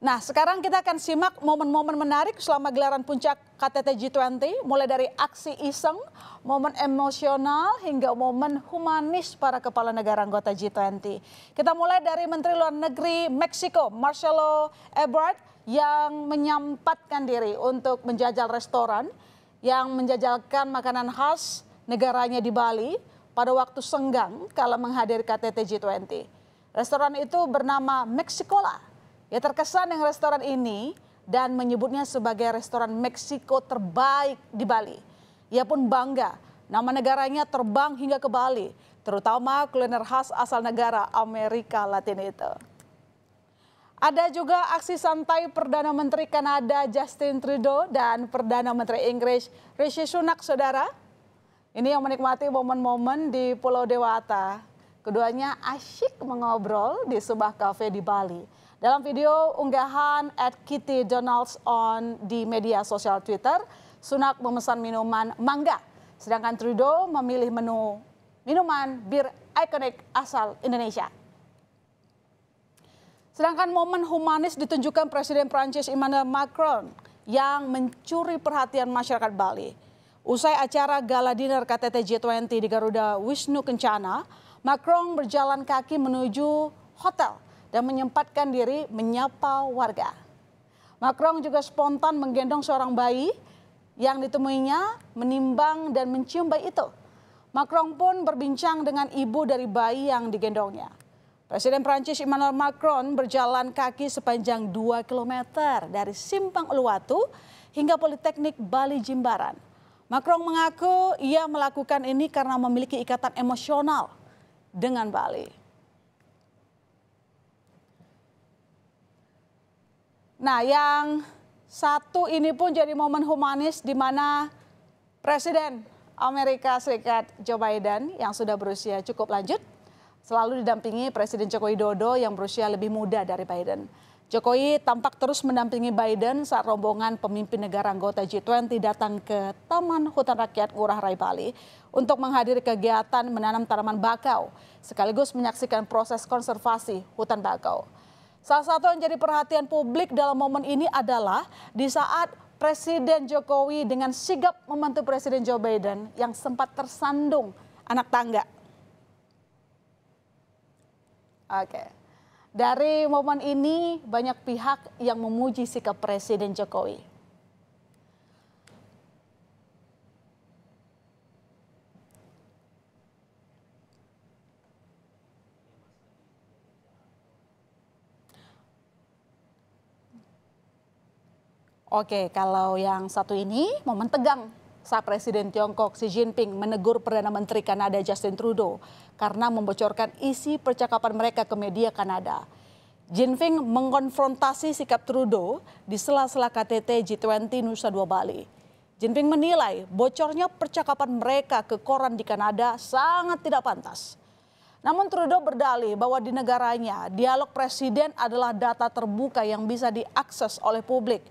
Nah, sekarang kita akan simak momen-momen menarik selama gelaran puncak KTT G20, mulai dari aksi iseng, momen emosional, hingga momen humanis para kepala negara anggota G20. Kita mulai dari Menteri Luar Negeri Meksiko, Marcelo Ebrard, yang menyempatkan diri untuk menjajal restoran yang menjajalkan makanan khas negaranya di Bali pada waktu senggang kalau menghadiri KTT G20. Restoran itu bernama Mexicola Ya terkesan dengan restoran ini dan menyebutnya sebagai restoran Meksiko terbaik di Bali. Ia pun bangga nama negaranya terbang hingga ke Bali, terutama kuliner khas asal negara Amerika Latin itu. Ada juga aksi santai Perdana Menteri Kanada Justin Trudeau dan Perdana Menteri Inggris Rishi Sunak, saudara. Ini yang menikmati momen-momen di Pulau Dewata. Keduanya asyik mengobrol di sebuah kafe di Bali. Dalam video unggahan at Kitty Donalds on di media sosial Twitter, Sunak memesan minuman mangga, sedangkan Trudeau memilih menu minuman bir ikonik asal Indonesia. Sedangkan momen humanis ditunjukkan Presiden Prancis Emmanuel Macron yang mencuri perhatian masyarakat Bali. Usai acara gala dinner KTT G20 di Garuda Wisnu Kencana, Macron berjalan kaki menuju hotel dan menyempatkan diri menyapa warga. Macron juga spontan menggendong seorang bayi yang ditemuinya menimbang dan mencium bayi itu. Macron pun berbincang dengan ibu dari bayi yang digendongnya. Presiden Prancis Emmanuel Macron berjalan kaki sepanjang 2 km dari Simpang Uluwatu hingga Politeknik Bali Jimbaran. Macron mengaku ia melakukan ini karena memiliki ikatan emosional dengan Bali. Nah, yang satu ini pun jadi momen humanis di mana Presiden Amerika Serikat Joe Biden yang sudah berusia cukup lanjut selalu didampingi Presiden Joko Widodo yang berusia lebih muda dari Biden. Jokowi tampak terus mendampingi Biden saat rombongan pemimpin negara anggota G20 datang ke Taman Hutan Rakyat Ngurah Rai Bali untuk menghadiri kegiatan menanam tanaman bakau sekaligus menyaksikan proses konservasi hutan bakau. Salah satu yang jadi perhatian publik dalam momen ini adalah di saat Presiden Jokowi dengan sigap membantu Presiden Joe Biden yang sempat tersandung anak tangga. Oke. Dari momen ini banyak pihak yang memuji sikap Presiden Jokowi. Oke, kalau yang satu ini momen tegang saat Presiden Tiongkok Xi Jinping menegur Perdana Menteri Kanada Justin Trudeau karena membocorkan isi percakapan mereka ke media Kanada. Jinping mengkonfrontasi sikap Trudeau di sela-sela KTT G20 Nusa Dua Bali. Jinping menilai bocornya percakapan mereka ke koran di Kanada sangat tidak pantas. Namun Trudeau berdalih bahwa di negaranya dialog presiden adalah data terbuka yang bisa diakses oleh publik –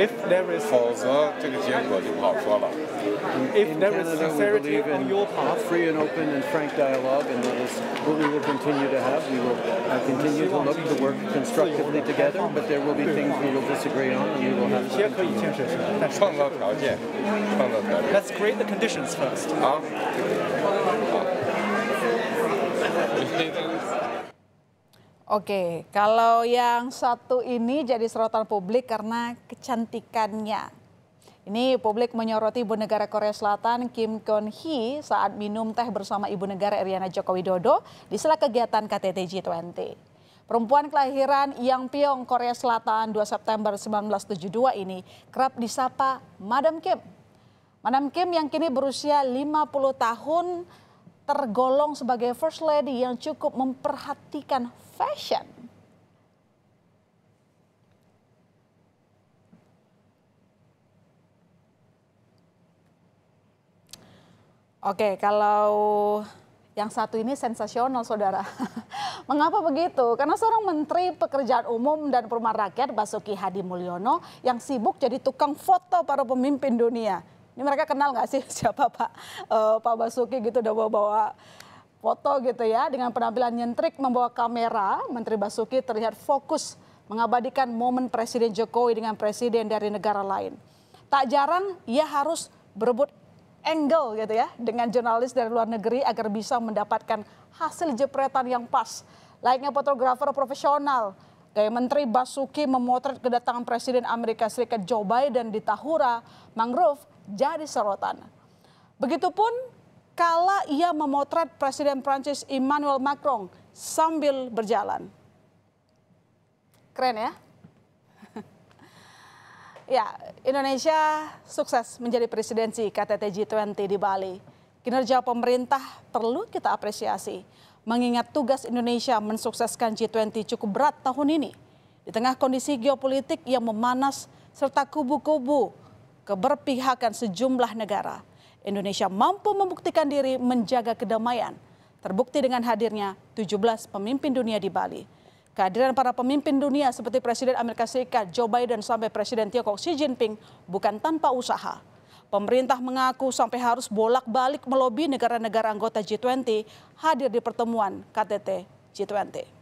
If there If there is sincerity on your part, free and open and frank dialogue, and that is what we will continue to have. We will uh, continue to look to work constructively together, but there will be things we will disagree on, and we will have. let us create the conditions first. Oke, kalau yang satu ini jadi sorotan publik karena kecantikannya. Ini publik menyoroti ibu negara Korea Selatan Kim Kon Hee saat minum teh bersama ibu negara Iryana Joko Widodo di sela kegiatan KTT G20. Perempuan kelahiran Yang Pyong, Korea Selatan 2 September 1972 ini kerap disapa Madam Kim. Madam Kim yang kini berusia 50 tahun tergolong sebagai first lady yang cukup memperhatikan fashion? Oke, kalau yang satu ini sensasional, saudara. Mengapa begitu? Karena seorang Menteri Pekerjaan Umum dan Perumahan Rakyat Basuki Hadi Mulyono yang sibuk jadi tukang foto para pemimpin dunia ini mereka kenal nggak sih siapa Pak uh, Pak Basuki gitu udah bawa-bawa foto gitu ya dengan penampilan nyentrik membawa kamera, Menteri Basuki terlihat fokus mengabadikan momen Presiden Jokowi dengan presiden dari negara lain. Tak jarang ia harus berebut angle gitu ya dengan jurnalis dari luar negeri agar bisa mendapatkan hasil jepretan yang pas. Layaknya fotografer profesional, gaya Menteri Basuki memotret kedatangan Presiden Amerika Serikat Joe Biden di Tahura, Mangrove jadi sorotan. Begitupun kala ia memotret Presiden Prancis Emmanuel Macron sambil berjalan. Keren ya? ya, Indonesia sukses menjadi presidensi KTT G20 di Bali. Kinerja pemerintah perlu kita apresiasi, mengingat tugas Indonesia mensukseskan G20 cukup berat tahun ini. Di tengah kondisi geopolitik yang memanas serta kubu-kubu keberpihakan sejumlah negara, Indonesia mampu membuktikan diri menjaga kedamaian, terbukti dengan hadirnya 17 pemimpin dunia di Bali. Kehadiran para pemimpin dunia seperti Presiden Amerika Serikat Joe Biden sampai Presiden Tiongkok Xi Jinping bukan tanpa usaha. Pemerintah mengaku sampai harus bolak-balik melobi negara-negara anggota G20 hadir di pertemuan KTT G20.